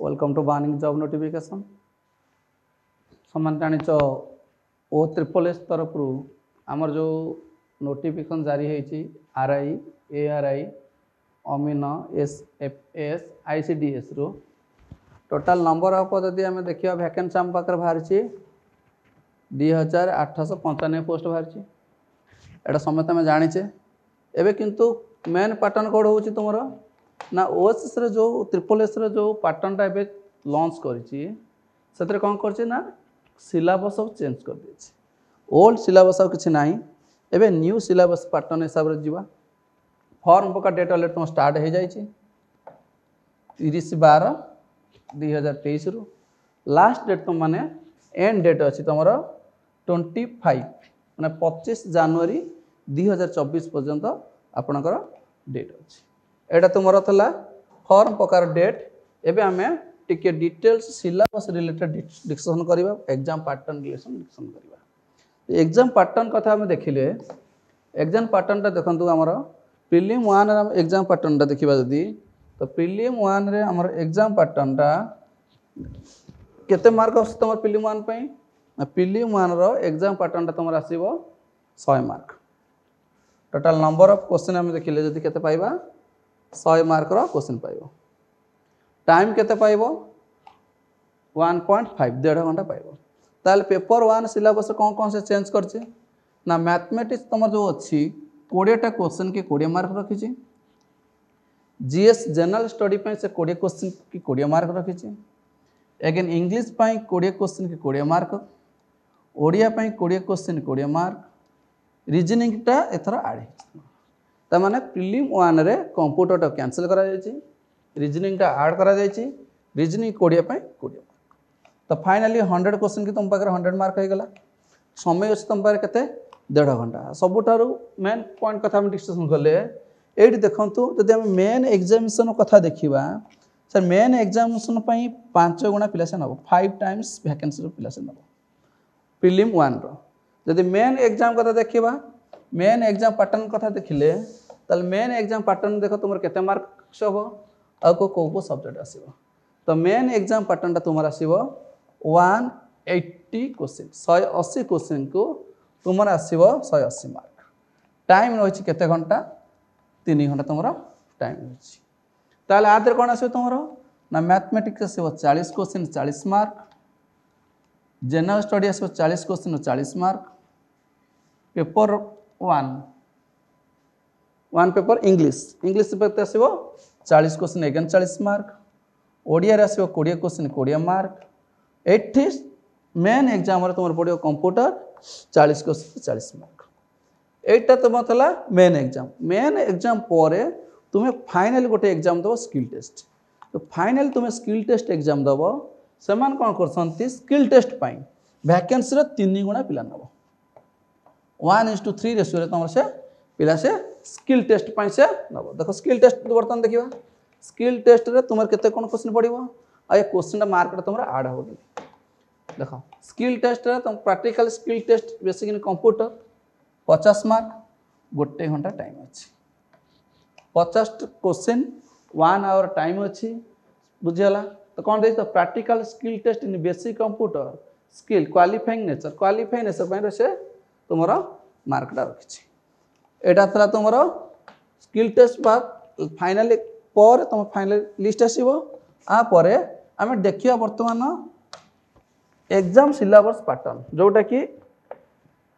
welcome to burning job notification সমান জাণিছ ଓ triple S ତରଫରୁ ଆମର ଯେଉଁ ନୋଟିଫିକେସନ୍ ଜାରି ହେଇଛି R I A R I ଅମିନ S F S I C D ଏସ୍ରୁ ଟୋଟାଲ୍ ନମ୍ବର ଅଫ୍ ଯଦି ଆମେ ଦେଖିବା ଭ୍ୟାକେନ୍ସି ଆମ ପାଖରେ ବାହାରିଛି ଦୁଇ ହଜାର ଆଠଶହ ପଞ୍ଚାନବେ ପୋଷ୍ଟ ବାହାରିଛି ଏଇଟା ସମସ୍ତେ ଆମେ ଜାଣିଛେ ଏବେ କିନ୍ତୁ ମେନ୍ ପାଟର୍ନ କୋଡ଼ ହେଉଛି ତୁମର ନା ଓଏସ୍ଏସ୍ରେ ଯେଉଁ ତ୍ରିପଲ୍ ଏସ୍ରେ ଯେଉଁ ପାଟର୍ଣ୍ଣଟା ଏବେ ଲଞ୍ଚ କରିଛି ସେଥିରେ କ'ଣ କରିଛି ନା ସିଲାବସ୍ ସବୁ ଚେଞ୍ଜ କରିଦେଇଛି ଓଲ୍ଡ ସିଲାବସ୍ ଆଉ କିଛି ନାହିଁ ଏବେ ନ୍ୟୁ ସିଲାବସ୍ ପାଟର୍ଣ୍ଣ ହିସାବରେ ଯିବା ଫର୍ମ ପକା ଡେଟ୍ ଅଲରେଡ଼ି ତୁମ ଷ୍ଟାର୍ଟ ହୋଇଯାଇଛି ତିରିଶ ବାର ଦୁଇ ହଜାର ତେଇଶରୁ ଲାଷ୍ଟ ଡେଟ୍ ତୁମମାନେ ଏଣ୍ଡ ଡେଟ୍ ଅଛି ତୁମର ଟ୍ୱେଣ୍ଟି ଫାଇଭ୍ ମାନେ ପଚିଶ ଜାନୁଆରୀ ଦୁଇ ହଜାର ଚବିଶ ପର୍ଯ୍ୟନ୍ତ ଆପଣଙ୍କର ଡେଟ୍ ଅଛି এটা তোমার লা ফর্ম প্রকার ডেট এবে আমি টিকে ডিটেলস সিলাবস রিলেটেড ডিসকসন করা এক্সাম প্যাটর্ন রিলেসন ডিসকসন করা এক্সাম প্যাটর্ন কথা আমি দেখিলে এক্সাম প্যাটর্নটা দেখুন আমার প্রিলিম ওয়ান এক্সাম প্যাটর্নটা দেখিবা যদি তো প্রিলিম ওয়ান আমার এক্সাম প্যাটর্নটা কেতে মার্ক আসছে তোমার প্রিলিম ওয়ান পাই প্রিলিম ওয়ানর এক্সাম প্যাটর্নটা তোমার আসব শহে mark total number of question আমি দেখিলে যদি কেতে পাইবা ଶହେ ମାର୍କର କୋଶ୍ଚିନ୍ ପାଇବ ଟାଇମ୍ କେତେ ପାଇବ ୱାନ୍ ପଏଣ୍ଟ ଫାଇଭ୍ ଦେଢ଼ ଘଣ୍ଟା ପାଇବ ତାହେଲେ ପେପର ୱାନ୍ ସିଲାବସ୍ରେ କ'ଣ କ'ଣ ସେ ଚେଞ୍ଜ କରିଛି ନା ମ୍ୟାଥମେଟିକ୍ସ ତୁମର ଯେଉଁ ଅଛି କୋଡ଼ିଏଟା କୋଶ୍ଚିନ୍ କି କୋଡ଼ିଏ ମାର୍କ ରଖିଛି জিএস জেনারেল স্টডি সে কোড়িয়ে কোশ্চিন কি কোড়িয়ে মার্ক রাখি এগেন ইংলিশ কোড়িয়ে কোশ্চিন কি কোড়িয়ে মার্ক ওড়িয়া কোড়িয়ে কোশ্চিন কোড়িয়ে মার্ক রিজনিংটা এথর আড হয়েছে তার মানে প্রিলিম ওয়ানরে কম্পুটরটা ক্যানসেল করা যাইছি রিজনিংটা আড করা যাই রিজনিং কোড়ি পাই কোড়িয়া তো ফাইনালি হন্ড্রেড কোশ্চিন কি তুম পাখে হন্ড্রেড মার্ক হয়ে গেল সময় আছে তুম পাখে কে দেড় ঘন্টা সবুঠার মেন পয়েন্ট কথা আমি ডিসকশন কলে এইটি দেখুন যদি আমি মেন এক্সামিশন কথা দেখা স্যার মেন এক্সামিশন পাঁচ গুণা পিলা সে নব ফাইভ টাইমস ভ্যাকেন্সি পিলা সে নব প্রিলিম ওয়ানর যদি মেন এক্সাম কথা দেখা মেন এক্সাম প্যাটর্ন কথা দেখিলে তাহলে মেন এক্সাম প্যাটর্ন দেখ তোমার কেতে মার্কস হব আউ কেউ কেউ সবজেক্ট আসব তো মেন এক্সাম প্যাটর্নটা তোমার আসব ওয়ান এইটি কোশ্চিন শহে অশী কোশ্চিন কু তোমার আসব শহে অশী মার্ক টাইম রয়েছে কেতে ঘন্টা তিন ঘন্টা তোমার টাইম রয়েছে তাহলে আদের কোণ আসবে তোমার না ম্যাথমেটিক্স আসব চাশ কোশ্চিন চাশ মার্ক জেনারেল স্টডি আসব চাশ কোশ্চিন চাশ mark paper one one paper English English paper के आसो चालीस क्वेश्चन चाश मार्क ओडिया आसो कोड़े क्वेश्चन कोड़े मार्क ये मेन एग्जाम तुम पड़ो कंप्यूटर चालीस क्वेश्चन चालीस मार्क यहीटा तुम था मेन एग्जाम मेन एग्जाम पर तुम्हें फाइनाल गोटे एग्जाम दब स्किल टेस्ट तो फाइनाल तुम्हें स्किल टेस्ट एग्जाम दब से कौन कर स्किल टेस्ट भैकेन्सी तीन गुणा पिला नब वन इंस टू थ्री रेसीओ तुम से ପିଲା ସେ ସ୍କିଲ୍ ଟେଷ୍ଟ ପାଇଁ ସେ ନେବ ଦେଖ ସ୍କିଲ୍ ଟେଷ୍ଟ ବର୍ତ୍ତମାନ ଦେଖିବା ସ୍କିଲ୍ ଟେଷ୍ଟରେ ତୁମର କେତେ କ'ଣ କୋଶ୍ଚିନ୍ ପଡ଼ିବ ଆଉ ଏ କୋଶ୍ଚିନ୍ଟା ମାର୍କଟା ତୁମର ଆଡ଼୍ ହେବ କି ଦେଖ ସ୍କିଲ୍ ଟେଷ୍ଟରେ ତୁମ practical skill test basic in computer ପଚାଶ ମାର୍କ ଗୋଟେ ଘଣ୍ଟା ଟାଇମ୍ ଅଛି ପଚାଶ କୋଶ୍ଚିନ୍ ୱାନ୍ ଆୱାର ଟାଇମ୍ ଅଛି ବୁଝିଗଲା ତ କ'ଣ ଦେଇଛ practical skill test in basic computer skill qualifying nature qualifying nature ପାଇଁ ସେ तुमर मार्कटा रखी एटा था तुम स्किल टेस्ट बा फाइनाल पर तुम फाइनाल लिस्ट आसो आपर आम देखा बर्तमान एग्जाम सिलेबस पैटर्न जोटा कि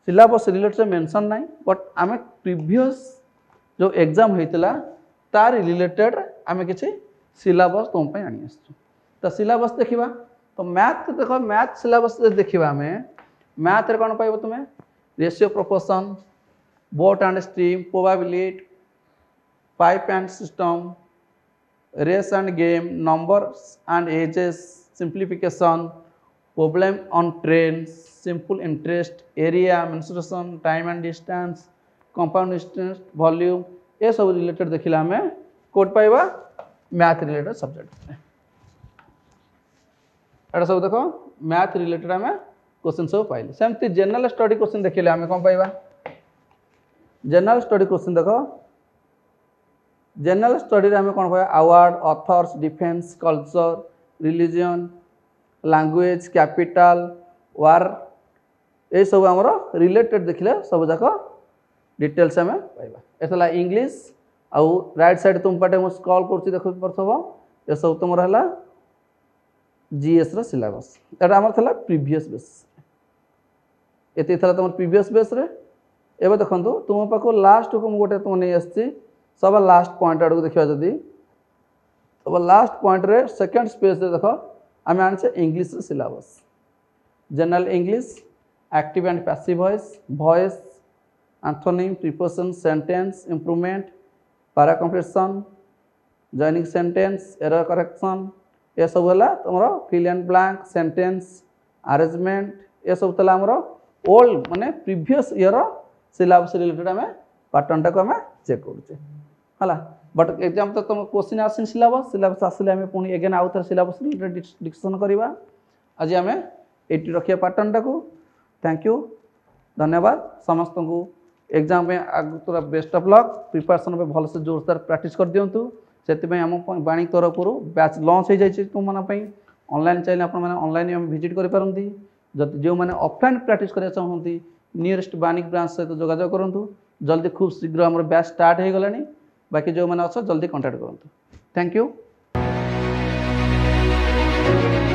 सिलेबस रिलेटेड मेंशन ना बट आम प्रिवियस जो एग्जाम होता तार रिलेटेड आम कि सिलेबस तुम आनी तो सिलेबस देखा तो मैथ देख मैथ सिलेबस देखा आम मैथ्रे कौन पाइब तुम्हें ratio proportion boat and stream probability pipe and cistern race and game number and ages simplification problem on train simple interest area mensuration time and distance compound distance volume ये सब related देखे आम कौट पाइबा मैथ रिलेटेड सब्जेक्ट ये सब देख math related आम question सब पाइले सेमती जेनेल स्टडी क्वेश्चन देखिले आम कौन पाइबा जेनेल स्टडी क्वेश्चन देख जेनेल स्टडी आम कौन पाया award authors defence culture religion language capital war ଏସବୁ ଆମର ରିଲେଟେଡ଼ ଦେଖିଲେ ସବୁଯାକ ଡିଟେଲ୍ସ ଆମେ ପାଇବା ଏଥିଲା ଇଂଲିଶ ଆଉ ରାଇଟ୍ ସାଇଡ଼୍ ତୁମ ପାଟେ ମୁଁ ସ୍କଲ୍ କରୁଛି ଦେଖିପାରୁଥିବ ଏସବୁ ତୁମର ହେଲା ଜିଏସ୍ର ସିଲାବସ୍ ଏଇଟା ଆମର ଥିଲା ପ୍ରିଭିୟସ୍ ବେସିସ୍ ଏତେ ଥିଲା ତୁମର ପ୍ରିଭିୟସ୍ ବେସ୍ରେ ଏବେ ଦେଖନ୍ତୁ ତୁମ ପାଖକୁ ଲାଷ୍ଟକୁ ମୁଁ ଗୋଟେ ତୁମ ନେଇ ଆସିଛି ସବା ଲାଷ୍ଟ ପଏଣ୍ଟ ଆଡ଼କୁ ଦେଖିବା ଯଦି ସବା ଲାଷ୍ଟ ପଏଣ୍ଟରେ ସେକେଣ୍ଡ ସ୍ପେସ୍ରେ ଦେଖ ଆମେ ଆଣିଛେ ଇଂଲିଶର syllabus general English active and passive voice voice antonym preposition sentence improvement para completion joining sentence error correction ଏସବୁ ହେଲା ତୁମର fill and blank sentence arrangement ଏସବୁ ଥିଲା ଆମର অল মানে প্রিভিয়াস ইয়ার সিলেবাস রিলেটেড আমি প্যাটারনটা কো আমি চেক করছো হলা বাট एग्जाम তো তোম কোশ্চেন আস সিলেবাস সিলেবাস আসলে আমি পুন again out syllabus related discussion করিবা আজি আমি 80 রাখিয়া প্যাটারনটা কো থ্যাংক ইউ ধন্যবাদ সমস্ত কো एग्जाम পে আগতরা বেস্ট অফ লাক प्रिपरेशनে ভালসে জোরদার প্র্যাকটিস কর দিওতু সেতি পই আমো কো বাণী তরপুরু ব্যাচ লঞ্চ হই যাইছে তোমনা পই অনলাইন চ্যানেল আপন মানে অনলাইন ইম ভিজিট করি পারুমতি ଯେଉଁମାନେ ଅଫଲାଇନ୍ ପ୍ରାକ୍ଟିସ୍ କରିବା ଚାହୁଁଛନ୍ତି ନିୟରେଷ୍ଟ ବାଣିକ ବ୍ରାଞ୍ଚ ସହିତ ଯୋଗାଯୋଗ କରନ୍ତୁ ଜଲ୍ଦି ଖୁବ୍ ଶୀଘ୍ର ଆମର ବ୍ୟାଚ୍ ଷ୍ଟାର୍ଟ ହୋଇଗଲାଣି ବାକି ଯେଉଁମାନେ ଅଛ ଜଲ୍ଦି କଣ୍ଟାକ୍ଟ କରନ୍ତୁ ଥ୍ୟାଙ୍କ ୟୁ